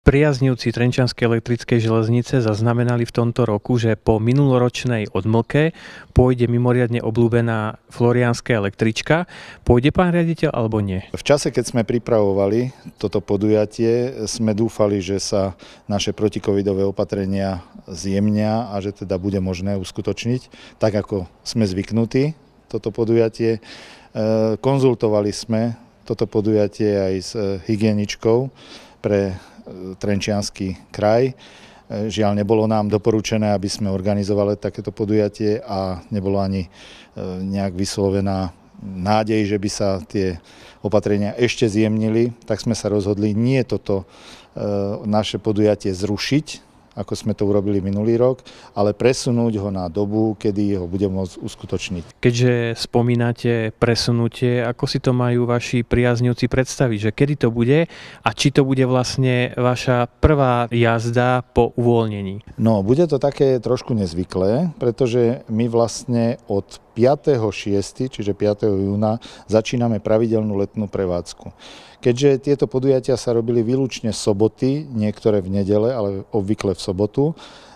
Priaznivci Trenčanskej elektrickej železnice zaznamenali v tomto roku, že po minuloročnej odmlke pôjde mimoriadne obľúbená florianská električka. Pôjde pán riaditeľ alebo nie? V čase, keď sme pripravovali toto podujatie, sme dúfali, že sa naše protikovidové opatrenia zjemnia a že teda bude možné uskutočniť, tak ako sme zvyknutí toto podujatie. E, konzultovali sme toto podujatie aj s hygieničkou pre Trenčiansky kraj. E, žiaľ, nebolo nám doporučené, aby sme organizovali takéto podujatie a nebolo ani e, nejak vyslovená nádej, že by sa tie opatrenia ešte zjemnili, tak sme sa rozhodli nie toto e, naše podujatie zrušiť, ako sme to urobili minulý rok, ale presunúť ho na dobu, kedy ho bude môcť uskutočniť. Keďže spomínate presunutie, ako si to majú vaši priazňujúci predstaviť, že kedy to bude a či to bude vlastne vaša prvá jazda po uvoľnení? No, bude to také trošku nezvyklé, pretože my vlastne od 5.6., čiže 5. júna, začíname pravidelnú letnú prevádzku. Keďže tieto podujatia sa robili výlučne soboty, niektoré v nedele, ale obvykle v sobotu,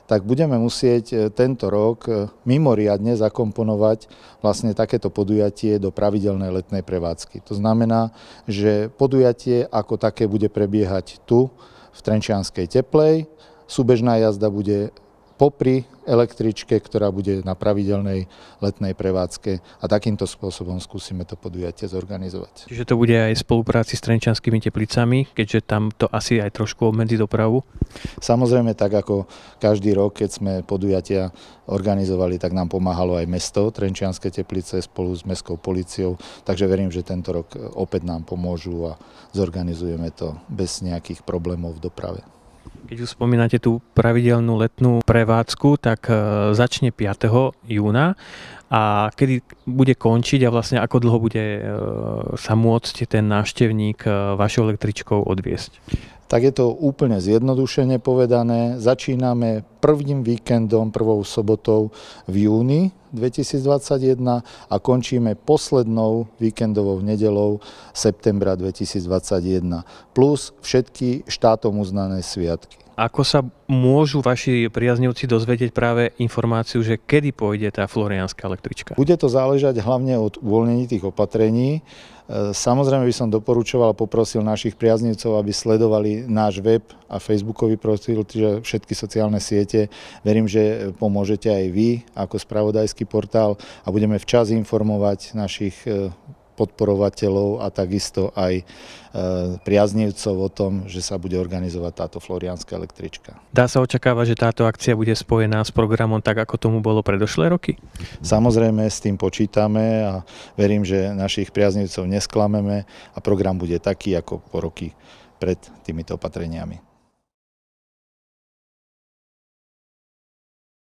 tak budeme musieť e, tento rok e, mimoriadne zakomponovať vlastne takéto podujatie do pravidelnej letnej prevádzky. To znamená, že podujatie ako také bude prebiehať tu v Trenčianskej teplej, súbežná jazda bude popri električke, ktorá bude na pravidelnej letnej prevádzke a takýmto spôsobom skúsime to podujatie zorganizovať. Čiže to bude aj v spolupráci s Trenčanskými teplicami, keďže tam to asi aj trošku obmedzi dopravu? Samozrejme, tak ako každý rok, keď sme podujatia organizovali, tak nám pomáhalo aj mesto Trenčianske teplice spolu s mestskou policiou, takže verím, že tento rok opäť nám pomôžu a zorganizujeme to bez nejakých problémov v doprave. Keď už spomínate tú pravidelnú letnú prevádzku, tak e, začne 5. júna a kedy bude končiť a vlastne ako dlho bude e, sa môcť ten návštevník e, vašou električkou odviesť? tak je to úplne zjednodušene povedané. Začíname prvým víkendom, prvou sobotou v júni 2021 a končíme poslednou víkendovou nedelou septembra 2021, plus všetky štátom uznané sviatky ako sa môžu vaši priaznivci dozvedieť práve informáciu, že kedy pôjde tá florianská električka? Bude to záležať hlavne od uvoľnení tých opatrení. E, samozrejme by som doporučoval a poprosil našich priaznivcov, aby sledovali náš web a facebookový profil, čiže všetky sociálne siete. Verím, že pomôžete aj vy ako spravodajský portál a budeme včas informovať našich e, podporovateľov a takisto aj e, priaznivcov o tom, že sa bude organizovať táto Florianská električka. Dá sa očakávať, že táto akcia bude spojená s programom tak, ako tomu bolo predošlé roky? Samozrejme, s tým počítame a verím, že našich priaznivcov nesklameme a program bude taký, ako po roky pred týmito opatreniami.